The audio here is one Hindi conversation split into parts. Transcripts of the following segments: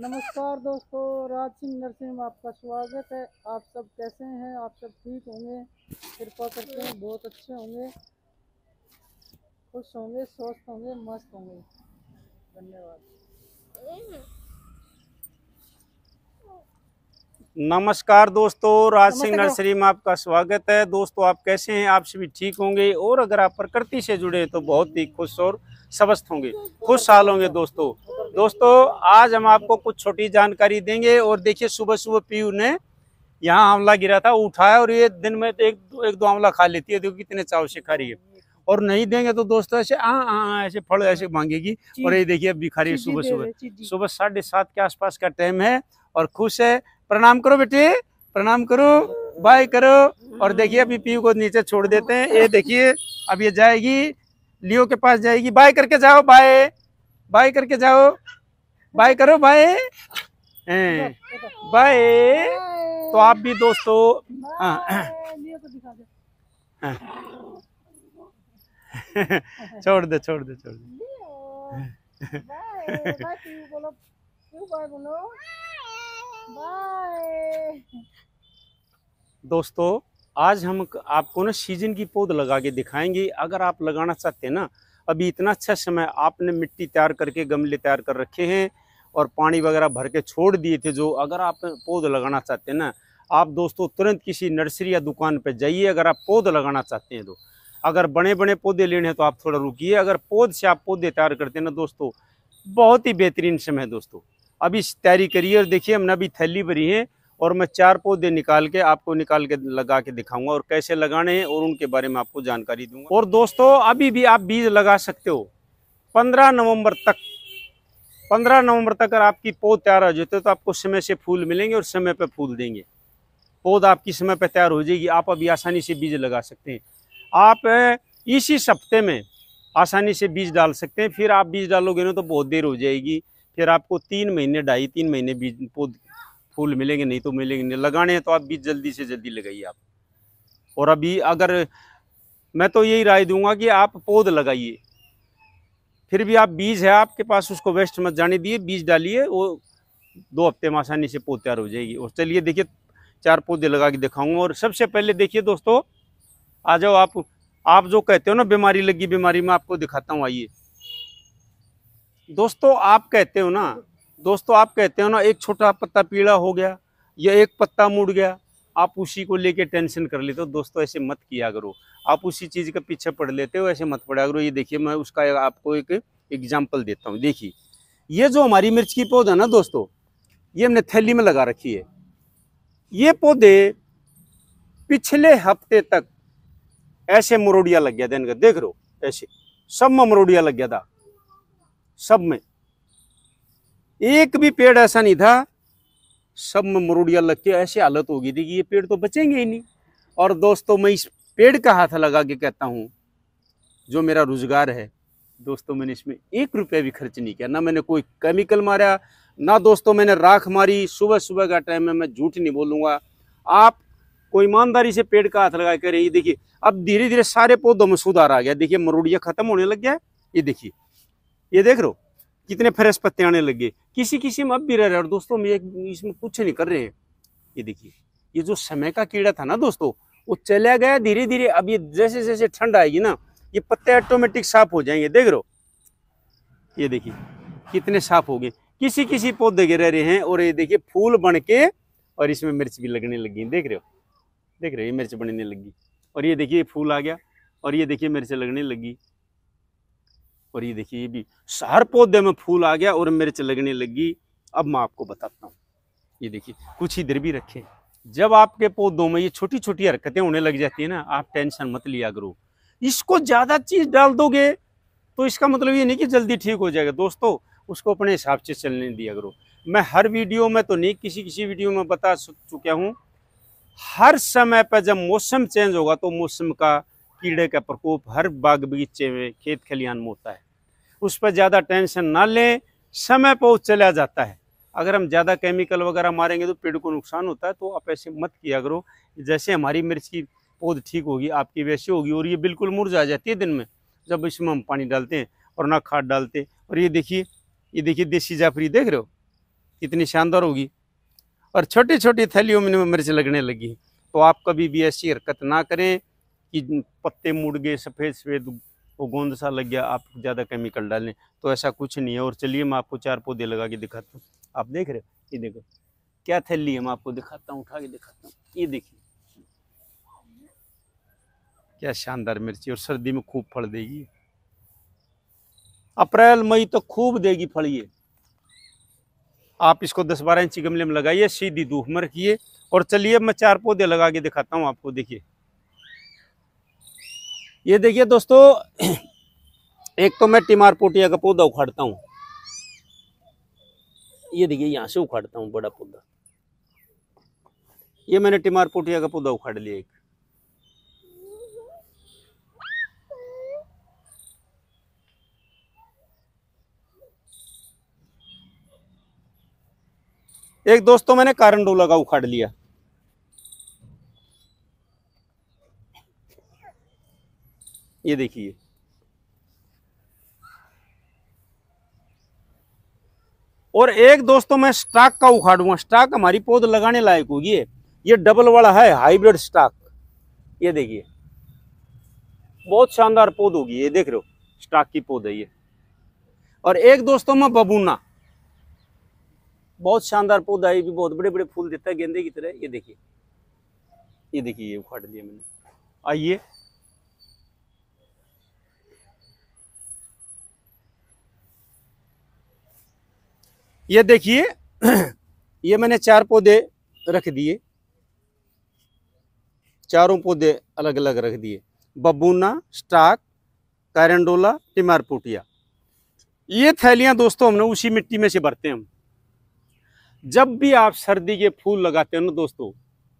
नमस्कार दोस्तों राज सिंह नर्सिंग में आपका स्वागत है आप सब कैसे हैं आप सब ठीक होंगे कृपा करते हैं बहुत अच्छे होंगे खुश होंगे स्वस्थ होंगे मस्त होंगे धन्यवाद नमस्कार दोस्तों राज सिंह नर्सरी में आपका स्वागत है दोस्तों आप कैसे हैं आप सभी ठीक होंगे और अगर आप प्रकृति से जुड़े तो बहुत ही खुश और स्वस्थ होंगे खुश खुशहाल होंगे दोस्तों दोस्तों आज हम आपको कुछ छोटी जानकारी देंगे और देखिए सुबह सुबह पीयू ने यहाँ आंवला गिरा था उठाया और ये दिन में तो एक एक दो आंवला खा लेती है देखो कितने चाव से खा रही है और नहीं देंगे तो दोस्तों ऐसे आ आ ऐसे फल ऐसे मांगेगी और ये देखिए अभी खा रही है सुबह सुबह सुबह साढ़े सात के आसपास का टाइम है और खुश है प्रणाम करो बेटे प्रणाम करो बाय करो और देखिए अभी पीयू को नीचे छोड़ देते हैं ये देखिए अब ये जाएगी लियो के पास जाएगी बाय करके जाओ बाय बाय करके जाओ बाय करो बाय बाय तो आप भी दोस्तों हाँ। हाँ। छोड़ दे छोड़ दे छोड़ दे दोस्तों आज हम आपको ना सीजन की पौध लगा के दिखाएंगे अगर आप लगाना चाहते हैं ना अभी इतना अच्छा समय आपने मिट्टी तैयार करके गमले तैयार कर रखे हैं और पानी वगैरह भर के छोड़ दिए थे जो अगर आप पौध लगाना चाहते हैं ना आप दोस्तों तुरंत किसी नर्सरी या दुकान पर जाइए अगर आप पौध लगाना चाहते हैं तो अगर बड़े बड़े पौधे लेने हैं तो आप थोड़ा रुकिए अगर पौध से आप पौधे तैयार करते हैं ना दोस्तों बहुत ही बेहतरीन समय है दोस्तों अभी तैयारी करिए और देखिए हमने अभी थैली भरी है और मैं चार पौधे निकाल के आपको निकाल के लगा के दिखाऊंगा और कैसे लगाने हैं और उनके बारे में आपको जानकारी दूंगा और दोस्तों अभी भी आप बीज लगा सकते हो पंद्रह नवम्बर तक पंद्रह नवंबर तक अगर आपकी पौध तैयार हो जाते तो आपको समय से फूल मिलेंगे और समय पर फूल देंगे पौध आपकी समय पर तैयार हो जाएगी आप अभी आसानी से बीज लगा सकते हैं आप इसी हफ्ते में आसानी से बीज डाल सकते हैं फिर आप बीज डालोगे ना तो बहुत देर हो जाएगी फिर आपको तीन महीने ढाई तीन महीने बीज पौध फूल मिलेंगे नहीं तो मिलेंगे नहीं लगाने हैं तो आप बीज जल्दी से जल्दी लगाइए आप और अभी अगर मैं तो यही राय दूंगा कि आप पौध लगाइए फिर भी आप बीज है आपके पास उसको वेस्ट मत जाने दिए बीज डालिए वो दो हफ्ते में आसानी से पौध तैयार हो जाएगी और चलिए देखिए चार पौधे लगा के दिखाऊंगा और सबसे पहले देखिए दोस्तों आ जाओ आप आप जो कहते हो ना बीमारी लगी बीमारी में आपको दिखाता हूँ आइए दोस्तों आप कहते हो ना दोस्तों आप कहते हो ना एक छोटा पत्ता पीला हो गया या एक पत्ता मुड़ गया आप उसी को लेके टेंशन कर लेते हो दोस्तों ऐसे मत किया करो आप उसी चीज़ के पीछे पड़ लेते हो ऐसे मत पड़ा करो ये देखिए मैं उसका आपको एक एग्जाम्पल देता हूँ देखिए ये जो हमारी मिर्च की पौधा ना दोस्तों ये हमने थैली में लगा रखी है ये पौधे पिछले हफ्ते तक ऐसे मरोड़िया लग गया था इनका देख रहे हो ऐसे सब में मरोड़िया लग गया था सब में एक भी पेड़ ऐसा नहीं था सब में मरुड़िया लग के ऐसी हालत होगी थी कि ये पेड़ तो बचेंगे ही नहीं और दोस्तों मैं इस पेड़ का हाथ लगा के कहता हूँ जो मेरा रोजगार है दोस्तों मैंने इसमें एक रुपया भी खर्च नहीं किया ना मैंने कोई केमिकल मारा ना दोस्तों मैंने राख मारी सुबह सुबह का टाइम है मैं झूठ नहीं बोलूँगा आप कोई ईमानदारी से पेड़ का हाथ लगा कर ये देखिए अब धीरे धीरे सारे पौधों में सुधार आ गया देखिए मरुड़िया खत्म होने लग गया ये देखिए ये देख रहे हो कितने फ्रेश पत्ते आने लगे किसी किसी में अब भी रह रहे और दोस्तों ये इसमें कुछ नहीं कर रहे हैं ये देखिए ये जो समय का कीड़ा था ना दोस्तों वो चला गया धीरे धीरे अब ये जैसे जैसे ठंड आएगी ना ये पत्ते ऑटोमेटिक साफ हो जाएंगे देख रहे ये देखिए कितने साफ हो गए किसी किसी पौधे के रह रहे हैं और ये देखिए फूल बन के और इसमें मिर्च भी लगने लगी देख रहे हो देख रहे हो ये मिर्च बनने लगी और ये देखिए फूल आ गया और ये देखिए मिर्च लगने लगी और ये देखिए ये भी हर पौधे में फूल आ गया और मिर्च लगने लगी अब मैं आपको बताता हूँ ये देखिए कुछ ही देर भी रखे जब आपके पौधों में ये छोटी छोटी हरकतें होने लग जाती है ना आप टेंशन मत लिया करो इसको ज़्यादा चीज़ डाल दोगे तो इसका मतलब ये नहीं कि जल्दी ठीक हो जाएगा दोस्तों उसको अपने हिसाब से चलने दिया करो मैं हर वीडियो में तो नहीं किसी किसी वीडियो में बता चुका हूँ हर समय पर जब मौसम चेंज होगा तो मौसम का कीड़े का प्रकोप हर बाग बगीचे में खेत खलिहान में होता है उस पर ज़्यादा टेंशन ना लें समय पर चला जाता है अगर हम ज़्यादा केमिकल वगैरह मारेंगे तो पेड़ को नुकसान होता है तो आप ऐसे मत किया करो जैसे हमारी मिर्च की पौध ठीक होगी आपकी वैसी होगी और ये बिल्कुल मुरझा जाती है दिन में जब इसमें हम पानी डालते हैं और ना खाद डालते और ये देखिए ये देखिए देसी जाफरी देख रहे हो कितनी शानदार होगी और छोटी छोटी थैलियों में मिर्च लगने लगी तो आप कभी भी ऐसी हरकत ना करें कि पत्ते मुड़ गए सफ़ेद सफ़ेद वो गोंद सा लग गया आप ज़्यादा केमिकल डालें तो ऐसा कुछ नहीं है और चलिए मैं आपको चार पौधे लगा के दिखाता हूँ आप देख रहे हो ये देखो क्या थैली है मैं आपको दिखाता हूँ उठा के दिखाता हूँ ये देखिए क्या शानदार मिर्ची और सर्दी में खूब फल देगी अप्रैल मई तो खूब देगी फल ये आप इसको दस बारह इंची गमले में लगाइए सीधी धूप में रखिए और चलिए मैं चार पौधे लगा के दिखाता हूँ आपको देखिए ये देखिए दोस्तों एक तो मैं टिमार पोटिया का पौधा उखाड़ता हूँ ये देखिए यहाँ से उखाड़ता हूँ बड़ा पौधा ये मैंने टिमार पोटिया का पौधा उखाड़ लिया एक एक दोस्तों मैंने कारंडोला का उखाड़ लिया ये देखिए और एक दोस्तों मैं स्टॉक का उखाड़ूंगा स्टॉक हमारी पौध लगाने लायक होगी ये डबल वाला है हाइब्रिड स्टॉक ये देखिए बहुत शानदार पौध होगी ये देख रहे हो स्टॉक की पौध है ये और एक दोस्तों में बबूना बहुत शानदार पौधा है भी बहुत बड़े बड़े फूल देता है गेंदे की तरह ये देखिए ये देखिए ये उखाड़ लिया मैंने आइए ये देखिए ये मैंने चार पौधे रख दिए चारों पौधे अलग अलग रख दिए बबूना स्टाक कैरेंडोला टिमारपुटिया ये थैलियाँ दोस्तों हमने उसी मिट्टी में से भरते हैं हम जब भी आप सर्दी के फूल लगाते हैं ना दोस्तों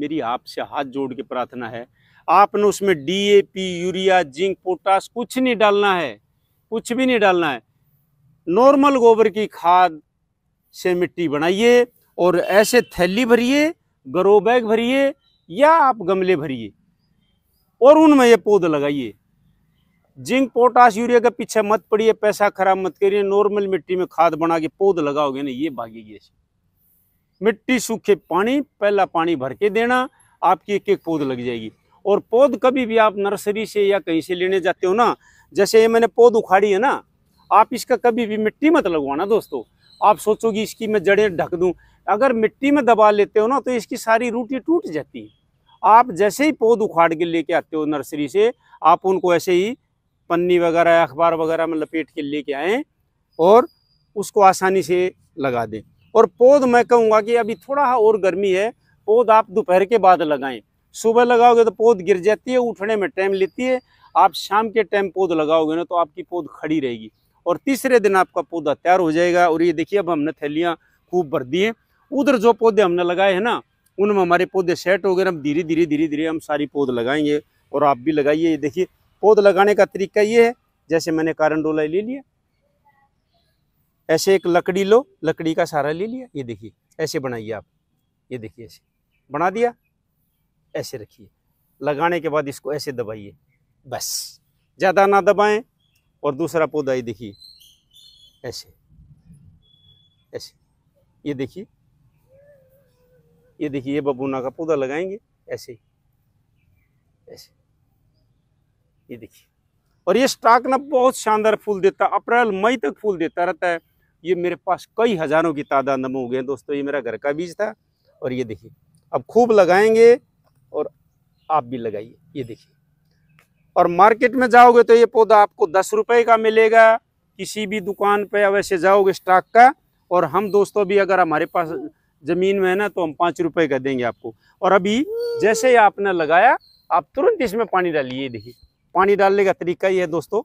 मेरी आपसे हाथ जोड़ के प्रार्थना है आपने उसमें डीएपी यूरिया जिंक पोटास कुछ नहीं डालना है कुछ भी नहीं डालना है नॉर्मल गोबर की खाद से मिट्टी बनाइए और ऐसे थैली भरिए ग्रो बैग भरिए या आप गमले भरिए और उनमें ये पौध लगाइए जिंक पोटास यूरिया के पीछे मत पड़िए पैसा खराब मत करिए नॉर्मल मिट्टी में खाद बना के पौध लगाओगे ना ये भागेगी ऐसे मिट्टी सूखे पानी पहला पानी भर के देना आपकी एक एक पौध लग जाएगी और पौध कभी भी आप नर्सरी से या कहीं से लेने जाते हो ना जैसे ये मैंने पौध उखाड़ी है ना आप इसका कभी भी मिट्टी मत लगवाना दोस्तों आप सोचोगे इसकी मैं जड़ें ढक दूँ अगर मिट्टी में दबा लेते हो ना तो इसकी सारी रूटी टूट जाती है आप जैसे ही पौध उखाड़ के लेके आते हो नर्सरी से आप उनको ऐसे ही पन्नी वगैरह अखबार वगैरह में लपेट के लेके आएँ और उसको आसानी से लगा दें और पौध मैं कहूँगा कि अभी थोड़ा और गर्मी है पौध आप दोपहर के बाद लगाएं सुबह लगाओगे तो पौध गिर जाती है उठने में टाइम लेती है आप शाम के टाइम पौध लगाओगे ना तो आपकी पौध खड़ी रहेगी और तीसरे दिन आपका पौधा तैयार हो जाएगा और ये देखिए अब हमने थैलियाँ खूब भर दी हैं उधर जो पौधे हमने लगाए हैं ना उनमें हमारे पौधे सेट हो गए हम धीरे धीरे धीरे धीरे हम सारी पौध लगाएंगे और आप भी लगाइए ये देखिए पौध लगाने का तरीका ये है जैसे मैंने कारण डोला ले लिया ऐसे एक लकड़ी लो लकड़ी का सहारा ले लिया ये देखिए ऐसे बनाइए आप ये देखिए ऐसे बना दिया ऐसे रखिए लगाने के बाद इसको ऐसे दबाइए बस ज़्यादा ना दबाएं और दूसरा पौधा ये देखिए ऐसे ऐसे ये देखिए ये देखिए ये बबूना का पौधा लगाएंगे ऐसे ऐसे ये देखिए और ये स्टॉक ना बहुत शानदार फूल देता अप्रैल मई तक फूल देता रहता है ये मेरे पास कई हज़ारों की तादाद में हो गए दोस्तों ये मेरा घर का बीज था और ये देखिए अब खूब लगाएंगे और आप भी लगाइए ये देखिए और मार्केट में जाओगे तो ये पौधा आपको दस रुपये का मिलेगा किसी भी दुकान पे वैसे जाओगे स्टॉक का और हम दोस्तों भी अगर हमारे पास ज़मीन में है ना तो हम पाँच रुपये का देंगे आपको और अभी जैसे ही आपने लगाया आप तुरंत इसमें पानी डालिए देखिए पानी डालने का तरीका ये है दोस्तों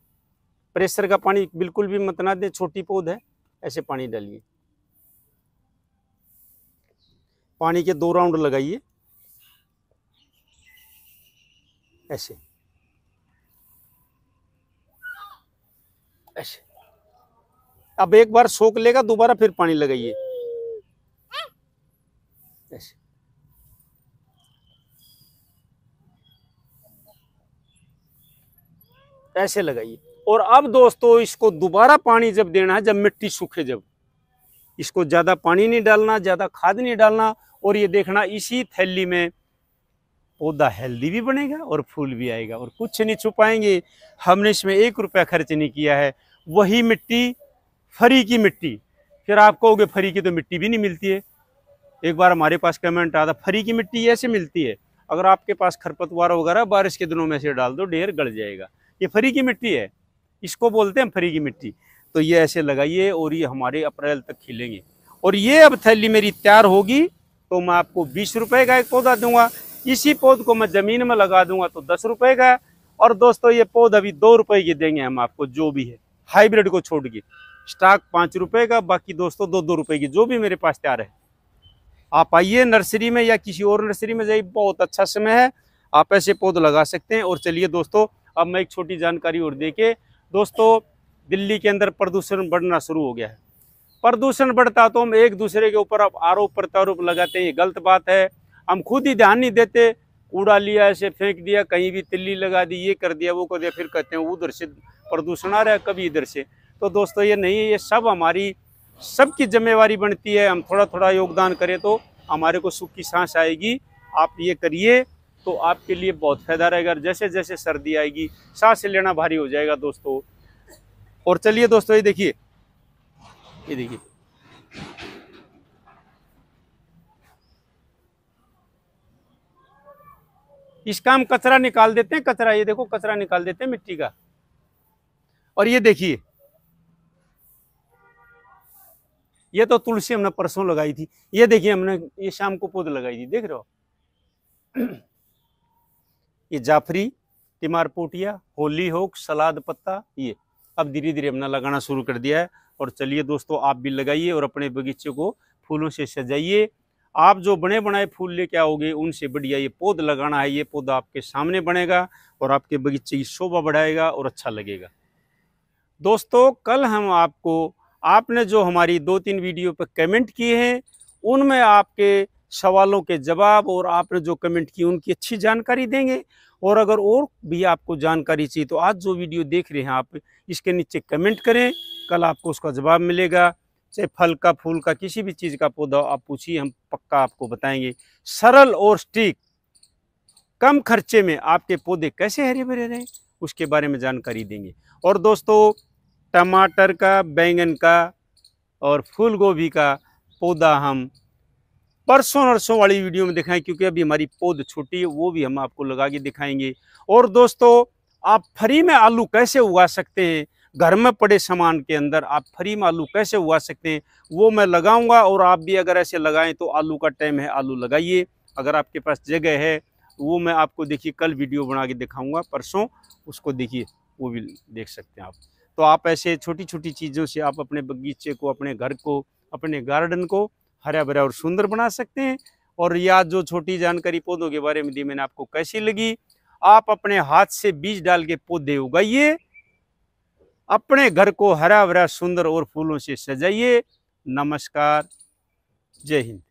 प्रेशर का पानी बिल्कुल भी मत ना दें छोटी पौध है ऐसे पानी डालिए पानी के दो राउंड लगाइए ऐसे ऐसे अब एक बार सोख लेगा दोबारा फिर पानी लगाइए ऐसे ऐसे लगाइए और अब दोस्तों इसको दोबारा पानी जब देना है जब मिट्टी सूखे जब इसको ज़्यादा पानी नहीं डालना ज़्यादा खाद नहीं डालना और ये देखना इसी थैली में पौधा हेल्दी भी बनेगा और फूल भी आएगा और कुछ नहीं छुपाएंगे हमने इसमें एक रुपया खर्च नहीं किया है वही मिट्टी फरी की मिट्टी फिर आप कहोगे फरी की तो मिट्टी भी नहीं मिलती है एक बार हमारे पास कमेंट आता फरी की मिट्टी ऐसे मिलती है अगर आपके पास खरपतवार वगैरह बारिश के दिनों में से डाल दो ढेर गल जाएगा ये फरी की मिट्टी है इसको बोलते हैं फरी की मिट्टी तो ये ऐसे लगाइए और ये हमारे अप्रैल तक खिलेंगे और ये अब थैली मेरी तैयार होगी तो मैं आपको बीस रुपए का एक पौधा दूंगा इसी पौध को मैं ज़मीन में लगा दूंगा तो दस रुपये का है और दोस्तों ये पौध अभी दो रुपए की देंगे हम आपको जो भी है हाइब्रिड को छोड़ के स्टॉक पाँच रुपये का बाकी दोस्तों दो दो रुपये की जो भी मेरे पास तैयार है आप आइए नर्सरी में या किसी और नर्सरी में जाइए बहुत अच्छा समय है आप ऐसे पौध लगा सकते हैं और चलिए दोस्तों अब मैं एक छोटी जानकारी और देके दोस्तों दिल्ली के अंदर प्रदूषण बढ़ना शुरू हो गया है प्रदूषण बढ़ता तो हम एक दूसरे के ऊपर आप आरोप प्रत्यारोप लगाते हैं ये गलत बात है हम खुद ही ध्यान नहीं देते कूड़ा लिया ऐसे फेंक दिया कहीं भी तिल्ली लगा दी ये कर दिया वो कर दिया फिर कहते हैं उधर से प्रदूषण आ रहा है कभी इधर से तो दोस्तों ये नहीं है ये सब हमारी सबकी जिम्मेवारी बनती है हम थोड़ा थोड़ा योगदान करें तो हमारे को सुख की सांस आएगी आप ये करिए तो आपके लिए बहुत फायदा रहेगा जैसे जैसे सर्दी आएगी सांस लेना भारी हो जाएगा दोस्तों और चलिए दोस्तों ये देखिए ये देखिए इसका हम कचरा निकाल देते हैं कचरा ये देखो कचरा निकाल देते हैं मिट्टी का और ये देखिए ये तो तुलसी हमने परसों लगाई थी ये देखिए हमने ये शाम को पौध लगाई थी देख रहे हो ये जाफरी तिमार पोटिया होली होक सलाद पत्ता ये अब धीरे धीरे हमने लगाना शुरू कर दिया है और चलिए दोस्तों आप भी लगाइए और अपने बगीचे को फूलों से सजाइए आप जो बने बनाए फूल लेके आओगे उनसे बढ़िया ये पौध लगाना है ये पौधा आपके सामने बनेगा और आपके बगीचे की शोभा बढ़ाएगा और अच्छा लगेगा दोस्तों कल हम आपको आपने जो हमारी दो तीन वीडियो पर कमेंट किए हैं उनमें आपके सवालों के जवाब और आपने जो कमेंट किए उनकी अच्छी जानकारी देंगे और अगर और भी आपको जानकारी चाहिए तो आज जो वीडियो देख रहे हैं आप इसके नीचे कमेंट करें कल आपको उसका जवाब मिलेगा से फल का फूल का किसी भी चीज़ का पौधा आप पूछिए हम पक्का आपको बताएंगे सरल और स्टीक कम खर्चे में आपके पौधे कैसे हरे भरे रहे उसके बारे में जानकारी देंगे और दोस्तों टमाटर का बैंगन का और फूल गोभी का पौधा हम परसों नरसों वाली वीडियो में दिखाएं क्योंकि अभी हमारी पौध छोटी है वो भी हम आपको लगा के दिखाएंगे और दोस्तों आप फ्री में आलू कैसे उगा सकते हैं घर में पड़े सामान के अंदर आप फ्री में आलू कैसे उगा सकते हैं वो मैं लगाऊंगा और आप भी अगर ऐसे लगाएं तो आलू का टाइम है आलू लगाइए अगर आपके पास जगह है वो मैं आपको देखिए कल वीडियो बना के दिखाऊँगा परसों उसको देखिए वो भी देख सकते हैं आप तो आप ऐसे छोटी छोटी चीज़ों से आप अपने बगीचे को अपने घर को अपने गार्डन को हरा भरा और सुंदर बना सकते हैं और या जो छोटी जानकारी पौधों के बारे में दी मैंने आपको कैसी लगी आप अपने हाथ से बीज डाल के पौधे उगाइए अपने घर को हरा भरा सुंदर और फूलों से सजाइए नमस्कार जय हिंद